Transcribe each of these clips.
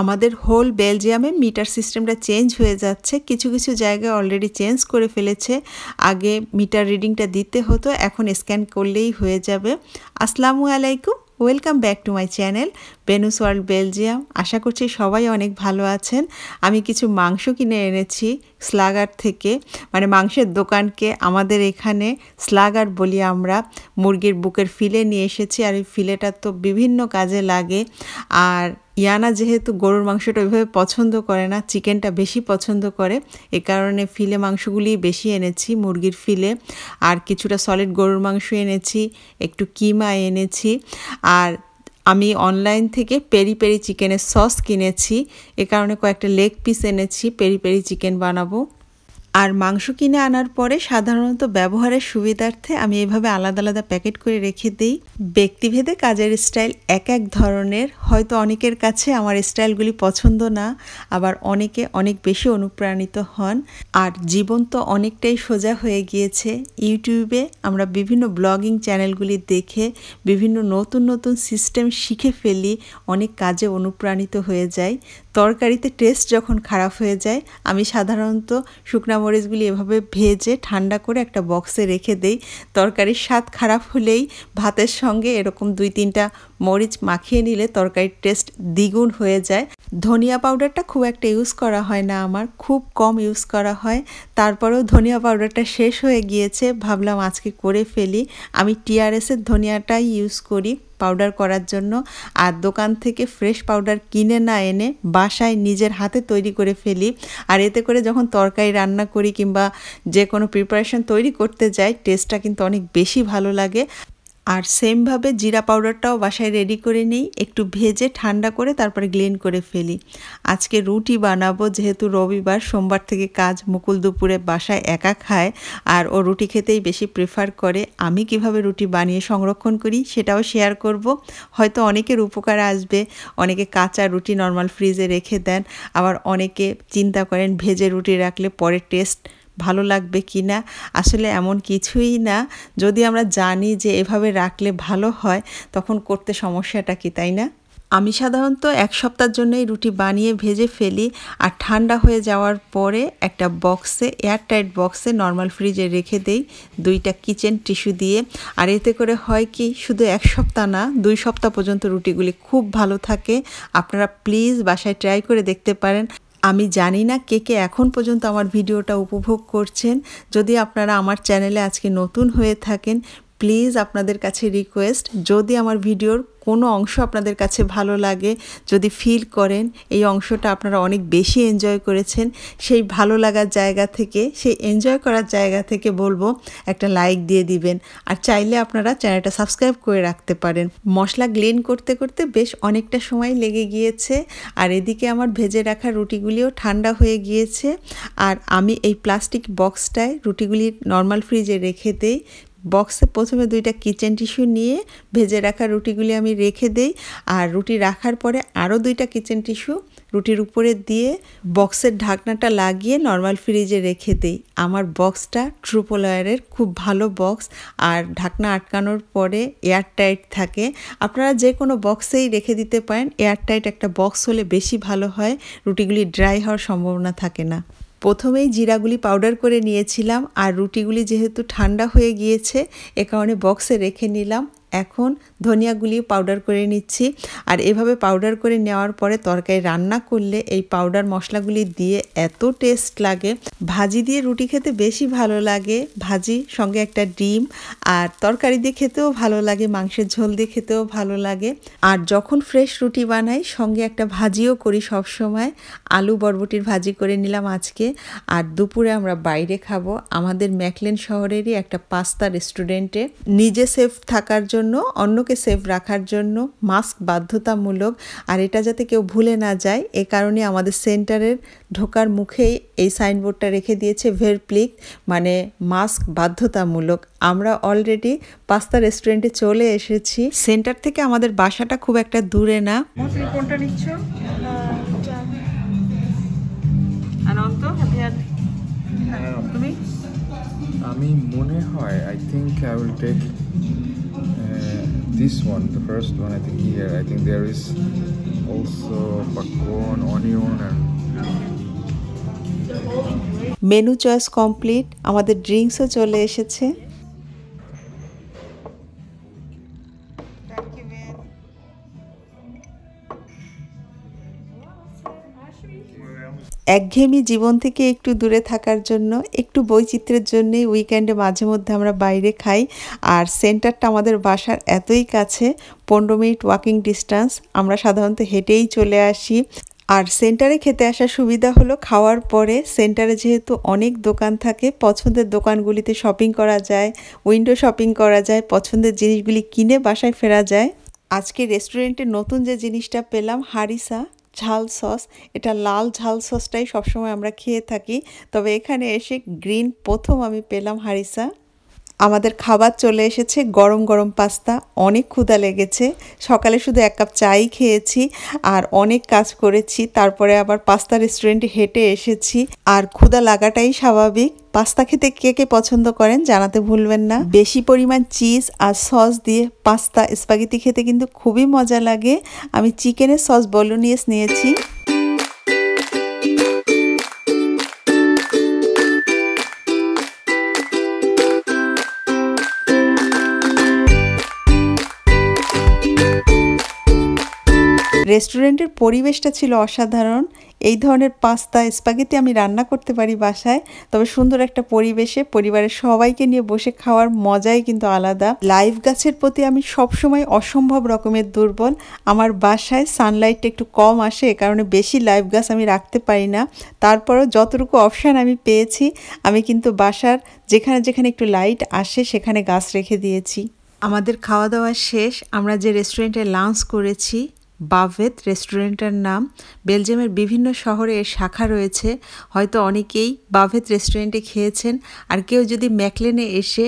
আমাদের হোল বেলজিয়ামে মিটার সিস্টেমটা চেঞ্জ হয়ে যাচ্ছে কিছু কিছু জায়গায় অলরেডি চেঞ্জ করে ফেলেছে আগে মিটার রিডিংটা দিতে হতো এখন স্ক্যান করলেই হয়ে যাবে আসসালামু আলাইকুম welcome back to my channel বেনুস ওয়ার্ল্ড বেলজিয়াম আশা করছি সবাই অনেক ভালো আছেন আমি কিছু মাংস কিনে এনেছি স্লাগার থেকে মানে মাংসের দোকানকে আমাদের এখানে স্লাগার বলি আমরা মুরগির বুকের ফিলে নিয়ে এসেছি আর এই ফিলেটা তো বিভিন্ন কাজে লাগে আর ইয়ানা যেহেতু গরুর মাংসটা ওইভাবে পছন্দ করে না চিকেনটা বেশি পছন্দ করে এ কারণে ফিলে মাংসগুলি বেশি এনেছি মুরগির ফিলে আর কিছুটা সলিড গরুর মাংস এনেছি একটু কিমা এনেছি আর আমি অনলাইন থেকে পেরি পেরি চিকেনের সস কিনেছি এ কারণে কয়েকটা লেগ পিস এনেছি পেরি পেরি চিকেন বানাবো আর মাংস কিনে আনার পরে সাধারণত ব্যবহারের সুবিধার্থে আমি এভাবে আলাদা আলাদা প্যাকেট করে রেখে দিই ব্যক্তিভেদে কাজের স্টাইল এক এক ধরনের হয়তো অনেকের কাছে আমার স্টাইলগুলি পছন্দ না আবার অনেকে অনেক বেশি অনুপ্রাণিত হন আর জীবন তো অনেকটাই সোজা হয়ে গিয়েছে ইউটিউবে আমরা বিভিন্ন ব্লগিং চ্যানেলগুলি দেখে বিভিন্ন নতুন নতুন সিস্টেম শিখে ফেলি অনেক কাজে অনুপ্রাণিত হয়ে যায় তরকারিতে টেস্ট যখন খারাপ হয়ে যায় আমি সাধারণত শুকনা মরিচগুলি এভাবে ভেজে ঠান্ডা করে একটা বক্সে রেখে দেই তরকারির স্বাদ খারাপ হলেই ভাতের সঙ্গে এরকম দুই তিনটা মরিচ মাখিয়ে নিলে তরকারির টেস্ট দ্বিগুণ হয়ে যায় ধনিয়া পাউডারটা খুব একটা ইউজ করা হয় না আমার খুব কম ইউজ করা হয় তারপরেও ধনিয়া পাউডারটা শেষ হয়ে গিয়েছে ভাবলাম আজকে করে ফেলি আমি টিআরএসের ধনিয়াটাই ইউজ করি পাউডার করার জন্য আর দোকান থেকে ফ্রেশ পাউডার কিনে না এনে বাসায় নিজের হাতে তৈরি করে ফেলি আর এতে করে যখন তরকারি রান্না করি কিংবা যে কোনো প্রিপারেশন তৈরি করতে যাই টেস্টটা কিন্তু অনেক বেশি ভালো লাগে আর সেমভাবে জিরা পাউডারটাও বাসায় রেডি করে নিই একটু ভেজে ঠান্ডা করে তারপরে গ্লেন করে ফেলি আজকে রুটি বানাবো যেহেতু রবিবার সোমবার থেকে কাজ মুকুল দুপুরে বাসায় একা খায় আর ও রুটি খেতেই বেশি প্রেফার করে আমি কিভাবে রুটি বানিয়ে সংরক্ষণ করি সেটাও শেয়ার করব হয়তো অনেকের উপকার আসবে অনেকে কাঁচা রুটি নর্মাল ফ্রিজে রেখে দেন আবার অনেকে চিন্তা করেন ভেজে রুটি রাখলে পরে টেস্ট ভালো লাগবে কি না আসলে এমন কিছুই না যদি আমরা জানি যে এভাবে রাখলে ভালো হয় তখন করতে সমস্যাটা কি তাই না আমি সাধারণত এক সপ্তাহের জন্যই রুটি বানিয়ে ভেজে ফেলি আর ঠান্ডা হয়ে যাওয়ার পরে একটা বক্সে এয়ারটাইট বক্সে নর্মাল ফ্রিজে রেখে দেই দুইটা কিচেন টিস্যু দিয়ে আর এতে করে হয় কি শুধু এক সপ্তাহ না দুই সপ্তাহ পর্যন্ত রুটিগুলি খুব ভালো থাকে আপনারা প্লিজ বাসায় ট্রাই করে দেখতে পারেন আমি জানি না কে কে এখন পর্যন্ত আমার ভিডিওটা উপভোগ করছেন যদি আপনারা আমার চ্যানেলে আজকে নতুন হয়ে থাকেন প্লিজ আপনাদের কাছে রিকোয়েস্ট যদি আমার ভিডিওর কোনো অংশ আপনাদের কাছে ভালো লাগে যদি ফিল করেন এই অংশটা আপনারা অনেক বেশি এনজয় করেছেন সেই ভালো লাগার জায়গা থেকে সেই এনজয় করার জায়গা থেকে বলবো একটা লাইক দিয়ে দিবেন আর চাইলে আপনারা চ্যানেলটা সাবস্ক্রাইব করে রাখতে পারেন মশলা গ্লেন করতে করতে বেশ অনেকটা সময় লেগে গিয়েছে আর এদিকে আমার ভেজে রাখা রুটিগুলিও ঠান্ডা হয়ে গিয়েছে আর আমি এই প্লাস্টিক বক্সটায় রুটিগুলি নর্মাল ফ্রিজে রেখে দেই বক্সে প্রথমে দুইটা কিচেন টিস্যু নিয়ে ভেজে রাখা রুটিগুলি আমি রেখে দেই আর রুটি রাখার পরে আরও দুইটা কিচেন টিস্যু রুটির উপরে দিয়ে বক্সের ঢাকনাটা লাগিয়ে নর্মাল ফ্রিজে রেখে দেই আমার বক্সটা ট্রুপোলায়ারের খুব ভালো বক্স আর ঢাকনা আটকানোর পরে এয়ার টাইট থাকে আপনারা যে কোনো বক্সেই রেখে দিতে পারেন এয়ার টাইট একটা বক্স হলে বেশি ভালো হয় রুটিগুলি ড্রাই হওয়ার সম্ভাবনা থাকে না প্রথমেই জিরাগুলি পাউডার করে নিয়েছিলাম আর রুটিগুলি যেহেতু ঠান্ডা হয়ে গিয়েছে এ কারণে বক্সে রেখে নিলাম এখন ধনিয়াগুলি পাউডার করে নিচ্ছি আর এভাবে পাউডার করে নেওয়ার পরে তরকারি রান্না করলে এই পাউডার মশলাগুলি দিয়ে এত টেস্ট লাগে ভাজি দিয়ে রুটি খেতে বেশি ভালো লাগে ভাজি সঙ্গে একটা ডিম আর তরকারি দিয়ে খেতেও ভালো লাগে মাংসের ঝোল দিয়ে খেতেও ভালো লাগে আর যখন ফ্রেশ রুটি বানাই সঙ্গে একটা ভাজিও করি সব সময় আলু বরবটির ভাজি করে নিলাম আজকে আর দুপুরে আমরা বাইরে খাবো আমাদের ম্যাকলেন শহরেরই একটা পাস্তা রেস্টুরেন্টে নিজে সেফ থাকার জন্য অন্যকে মুখকে সেফ রাখার জন্য মাস্ক বাধ্যতামূলক আর এটা যাতে কেউ ভুলে না যায় এ কারণে আমাদের সেন্টারের ঢোকার মুখেই এই সাইনবোর্ডটা রেখে দিয়েছে ভেরপ্লিক মানে মাস্ক বাধ্যতামূলক আমরা অলরেডি পাস্তা রেস্টুরেন্টে চলে এসেছি সেন্টার থেকে আমাদের বাসাটা খুব একটা দূরে না কোনটা নিচ্ছ আমি মনে হয় I think I will take this one, the first one I think here, I think there is also popcorn, onion and menu choice complete আমাদের ড্রিঙ্কসও চলে এসেছে Thank you. একঘেয়েমি জীবন থেকে একটু দূরে থাকার জন্য একটু বৈচিত্র্যের জন্যে উইকেন্ডে মাঝে মধ্যে আমরা বাইরে খাই আর সেন্টারটা আমাদের বাসার এতই কাছে পনেরো মিনিট ওয়াকিং ডিস্টেন্স আমরা সাধারণত হেঁটেই চলে আসি আর সেন্টারে খেতে আসার সুবিধা হলো খাওয়ার পরে সেন্টারে যেহেতু অনেক দোকান থাকে পছন্দের দোকানগুলিতে শপিং করা যায় উইন্ডো শপিং করা যায় পছন্দের জিনিসগুলি কিনে বাসায় ফেরা যায় আজকে রেস্টুরেন্টে নতুন যে জিনিসটা পেলাম হারিসা ঝাল সস এটা লাল ঝাল সসটাই সবসময় আমরা খেয়ে থাকি তবে এখানে এসে গ্রিন প্রথম আমি পেলাম হারিসা আমাদের খাবার চলে এসেছে গরম গরম পাস্তা অনেক ক্ষুধা লেগেছে সকালে শুধু এক কাপ চাই খেয়েছি আর অনেক কাজ করেছি তারপরে আবার পাস্তা রেস্টুরেন্টে হেঁটে এসেছি আর ক্ষুধা লাগাটাই স্বাভাবিক পাস্তা খেতে কে কে পছন্দ করেন জানাতে ভুলবেন না বেশি পরিমাণ চিজ আর সস দিয়ে পাস্তা স্পাগিতি খেতে কিন্তু খুবই মজা লাগে আমি চিকেনের সস বলুনিয়েস নিয়েছি রেস্টুরেন্টের পরিবেশটা ছিল অসাধারণ এই ধরনের পাস্তা স্পাগেতি আমি রান্না করতে পারি বাসায় তবে সুন্দর একটা পরিবেশে পরিবারের সবাইকে নিয়ে বসে খাওয়ার মজাই কিন্তু আলাদা লাইভ গাছের প্রতি আমি সবসময় অসম্ভব রকমের দুর্বল আমার বাসায় সানলাইটটা একটু কম আসে কারণে বেশি লাইভ গাছ আমি রাখতে পারি না তারপরও যতটুকু অপশান আমি পেয়েছি আমি কিন্তু বাসার যেখানে যেখানে একটু লাইট আসে সেখানে গাছ রেখে দিয়েছি আমাদের খাওয়া দাওয়া শেষ আমরা যে রেস্টুরেন্টে লাঞ্চ করেছি বাভেত রেস্টুরেন্টের নাম বেলজিয়ামের বিভিন্ন শহরে এর শাখা রয়েছে হয়তো অনেকেই বাভেত রেস্টুরেন্টে খেয়েছেন আর কেউ যদি ম্যাকলেনে এসে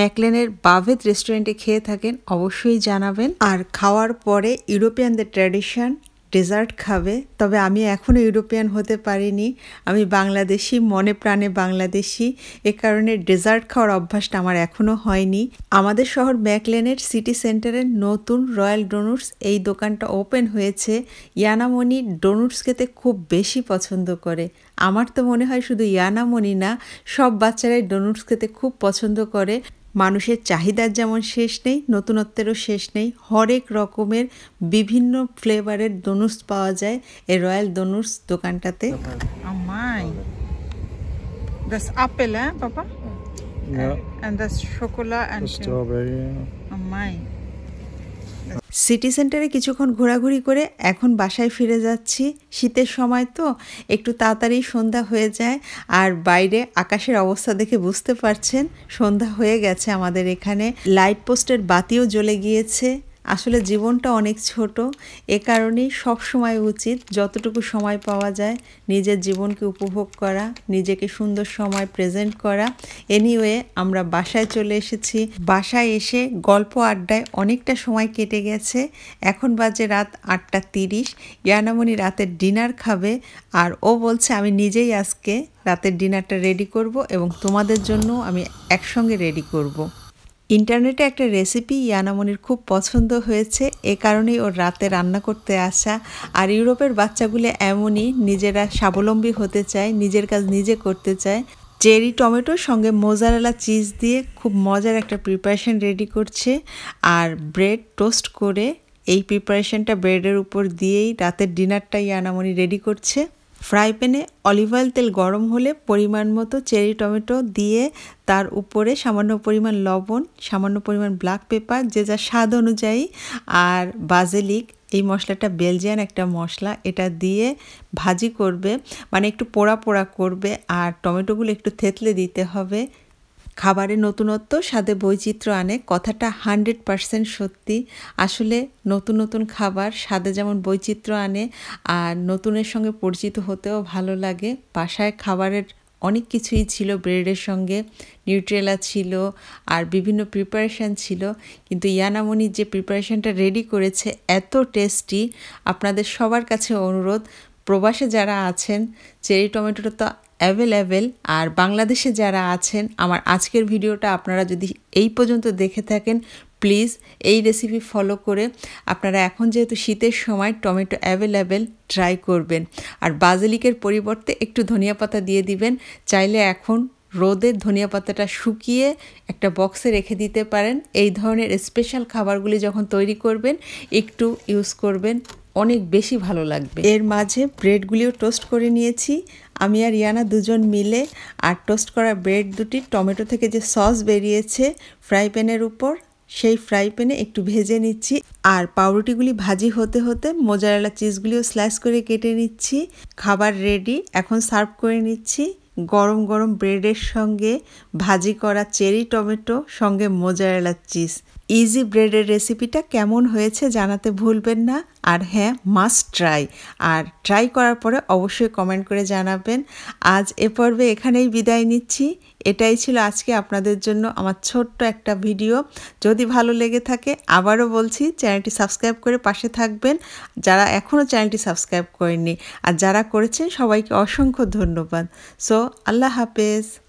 ম্যাকলেনের বাভেত রেস্টুরেন্টে খেয়ে থাকেন অবশ্যই জানাবেন আর খাওয়ার পরে ইউরোপিয়ানদের ট্র্যাডিশন ডেজার্ট খাবে তবে আমি এখনও ইউরোপিয়ান হতে পারিনি আমি বাংলাদেশি মনে প্রাণে বাংলাদেশি এ কারণে ডেজার্ট খাওয়ার অভ্যাসটা আমার এখনও হয়নি আমাদের শহর ব্যাকলেনের সিটি সেন্টারের নতুন রয়্যাল ডোনুটস এই দোকানটা ওপেন হয়েছে ইয়ানামণি ডোনুটস খেতে খুব বেশি পছন্দ করে আমার তো মনে হয় শুধু ইয়ানামণি না সব বাচ্চারাই ডোনুটস খেতে খুব পছন্দ করে মানুষের চাহিদার যেমন শেষ নেই নতুনত্বেরও শেষ নেই হরেক রকমের বিভিন্ন ফ্লেভারের দনুস পাওয়া যায় এই রয়্যাল দনুস দোকানটাতে That's apple, eh, সিটি সেন্টারে কিছুক্ষণ ঘোরাঘুরি করে এখন বাসায় ফিরে যাচ্ছি শীতের সময় তো একটু তাড়াতাড়ি সন্ধ্যা হয়ে যায় আর বাইরে আকাশের অবস্থা দেখে বুঝতে পারছেন সন্ধ্যা হয়ে গেছে আমাদের এখানে লাইট পোস্টের বাতিও জ্বলে গিয়েছে আসলে জীবনটা অনেক ছোট এ কারণেই সবসময় উচিত যতটুকু সময় পাওয়া যায় নিজের জীবনকে উপভোগ করা নিজেকে সুন্দর সময় প্রেজেন্ট করা এনিওয়ে আমরা বাসায় চলে এসেছি বাসায় এসে গল্প আড্ডায় অনেকটা সময় কেটে গেছে এখন বাজে রাত আটটা তিরিশ ইয়ানামণি রাতের ডিনার খাবে আর ও বলছে আমি নিজেই আজকে রাতের ডিনারটা রেডি করব এবং তোমাদের জন্য আমি একসঙ্গে রেডি করব। ইন্টারনেটে একটা রেসিপি ইয়ানামনির খুব পছন্দ হয়েছে এ কারণেই ওর রাতে রান্না করতে আসা আর ইউরোপের বাচ্চাগুলো এমনই নিজেরা স্বাবলম্বী হতে চায় নিজের কাজ নিজে করতে চায় চেরি টমেটোর সঙ্গে মোজারেলা চিজ দিয়ে খুব মজার একটা প্রিপারেশান রেডি করছে আর ব্রেড টোস্ট করে এই প্রিপারেশানটা ব্রেডের উপর দিয়েই রাতের ডিনারটা ইয়ানামনি রেডি করছে ফ্রাই প্যানে অলিভ অয়েল তেল গরম হলে পরিমাণ মতো চেরি টমেটো দিয়ে তার উপরে সামান্য পরিমাণ লবণ সামান্য পরিমাণ ব্ল্যাক পেপার যে যা স্বাদ অনুযায়ী আর বাজেলিক এই মশলাটা বেলজিয়ান একটা মশলা এটা দিয়ে ভাজি করবে মানে একটু পোড়া পোড়া করবে আর টমেটোগুলো একটু থেতলে দিতে হবে খাবারে নতুনত্ব স্বাদে বৈচিত্র্য আনে কথাটা হান্ড্রেড পারসেন্ট সত্যি আসলে নতুন নতুন খাবার স্বাদে যেমন বৈচিত্র্য আনে আর নতুনের সঙ্গে পরিচিত হতেও ভালো লাগে বাসায় খাবারের অনেক কিছুই ছিল ব্রেডের সঙ্গে নিউট্রেলা ছিল আর বিভিন্ন প্রিপারেশান ছিল কিন্তু ইয়ানামনি যে প্রিপারেশানটা রেডি করেছে এত টেস্টি আপনাদের সবার কাছে অনুরোধ প্রবাসে যারা আছেন চেরি টমেটোটা তো অ্যাভেলেবেল আর বাংলাদেশে যারা আছেন আমার আজকের ভিডিওটা আপনারা যদি এই পর্যন্ত দেখে থাকেন প্লিজ এই রেসিপি ফলো করে আপনারা এখন যেহেতু শীতের সময় টমেটো অ্যাভেলেবেল ট্রাই করবেন আর বাজেলিকের পরিবর্তে একটু ধনিয়া পাতা দিয়ে দিবেন চাইলে এখন রোদের ধনিয়া পাতাটা শুকিয়ে একটা বক্সে রেখে দিতে পারেন এই ধরনের স্পেশাল খাবারগুলি যখন তৈরি করবেন একটু ইউজ করবেন অনেক বেশি ভালো লাগবে এর মাঝে ব্রেডগুলিও টোস্ট করে নিয়েছি আমি আর ইয়ানা দুজন মিলে আর টোস্ট করা ব্রেড দুটি টমেটো থেকে যে সস বেরিয়েছে ফ্রাই প্যানের উপর সেই ফ্রাই প্যানে একটু ভেজে নিচ্ছি আর পাউরুটিগুলি ভাজি হতে হতে মোজারেলা চিজগুলিও স্লাইস করে কেটে নিচ্ছি খাবার রেডি এখন সার্ভ করে নিচ্ছি গরম গরম ব্রেডের সঙ্গে ভাজি করা চেরি টমেটো সঙ্গে মোজারেলা চিজ ইজি ব্রেডের রেসিপিটা কেমন হয়েছে জানাতে ভুলবেন না আর হ্যাঁ মাস্ট ট্রাই আর ট্রাই করার পরে অবশ্যই কমেন্ট করে জানাবেন আজ এ পর্বে এখানেই বিদায় নিচ্ছি এটাই ছিল আজকে আপনাদের জন্য আমার ছোট্ট একটা ভিডিও যদি ভালো লেগে থাকে আবারও বলছি চ্যানেলটি সাবস্ক্রাইব করে পাশে থাকবেন যারা এখনও চ্যানেলটি সাবস্ক্রাইব করেননি আর যারা করেছেন সবাইকে অসংখ্য ধন্যবাদ সো আল্লাহ হাফেজ